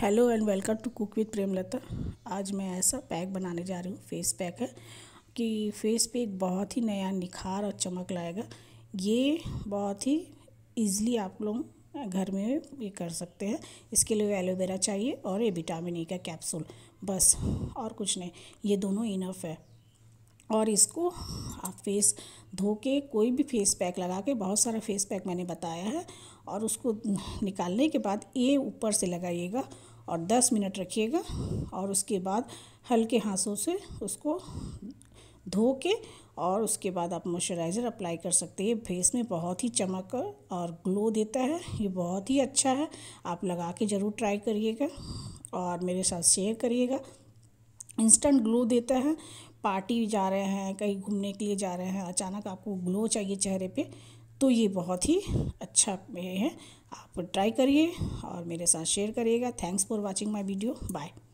hello and welcome to cook with Premlata आज मैं ऐसा पैक बनाने जा रही हूँ फेस पैक है कि फेस पे एक बहुत ही नया निखार और चमक लाएगा ये बहुत ही इजीली आप लोग घर में ये कर सकते हैं इसके लिए एलोवेरा चाहिए और ये विटामिन ई का कैप्सूल बस और कुछ नहीं ये दोनों इनफ है और इसको आप फेस धो के कोई भी फेस पैक लगा के बहुत सारा फेस पैक मैंने बताया है और उसको निकालने के बाद ये ऊपर से लगाइएगा और 10 मिनट रखिएगा और उसके बाद हल्के हाथों से उसको धो के और उसके बाद आप मॉइस्चराइज़र अप्लाई कर सकते हैं फेस में बहुत ही चमक और ग्लो देता है ये बहुत ही अच्छा है आप लगा के ज़रूर ट्राई करिएगा और मेरे साथ शेयर करिएगा इंस्टेंट ग्लो देता है पार्टी जा रहे हैं कहीं घूमने के लिए जा रहे हैं अचानक आपको ग्लो चाहिए चेहरे पे तो ये बहुत ही अच्छा है आप ट्राई करिए और मेरे साथ शेयर करिएगा thanks for watching my video bye